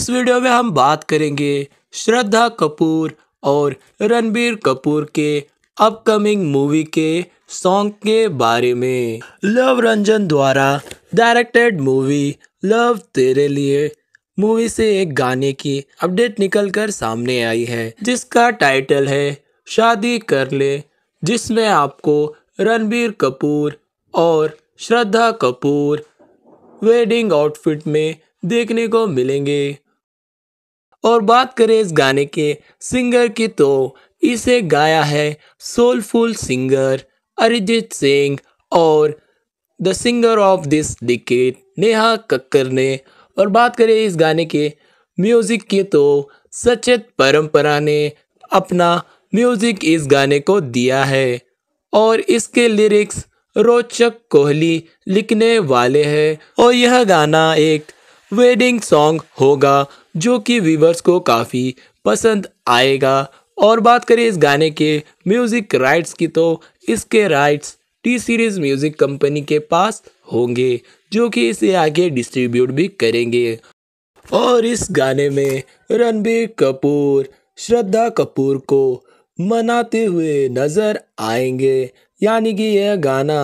इस वीडियो में हम बात करेंगे श्रद्धा कपूर और रणबीर कपूर के अपकमिंग मूवी के सॉन्ग के बारे में लव रंजन द्वारा डायरेक्टेड मूवी लव तेरे लिए मूवी से एक गाने की अपडेट निकलकर सामने आई है जिसका टाइटल है शादी कर ले जिसमें आपको रणबीर कपूर और श्रद्धा कपूर वेडिंग आउटफिट में देखने को मिलेंगे और बात करें इस गाने के सिंगर की तो इसे गाया है सोलफुल सिंगर अरिजीत सिंह और the singer of this decade Neha Kakkar ने और बात करें इस गाने के म्यूज़िक की तो सचेत परंपरा ने अपना म्यूज़िक इस गाने को दिया है और इसके लिरिक्स रोचक कोहली लिखने वाले हैं और यह गाना एक वेडिंग सॉन्ग होगा जो कि व्यूवर्स को काफ़ी पसंद आएगा और बात करें इस गाने के म्यूज़िक राइट्स की तो इसके rights T Series music company के पास होंगे जो कि इसे आगे डिस्ट्रीब्यूट भी करेंगे और इस गाने में रणबीर कपूर श्रद्धा कपूर को मनाते हुए नज़र आएंगे यानी कि यह गाना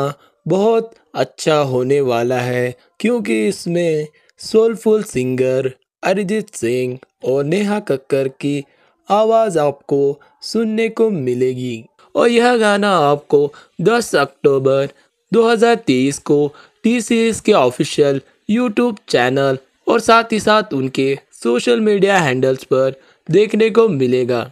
बहुत अच्छा होने वाला है क्योंकि इसमें सोलफुल सिंगर अरिजीत सिंह और नेहा कक्कर की आवाज़ आपको सुनने को मिलेगी और यह गाना आपको 10 अक्टूबर 2023 को टी सीरीज के ऑफिशियल यूट्यूब चैनल और साथ ही साथ उनके सोशल मीडिया हैंडल्स पर देखने को मिलेगा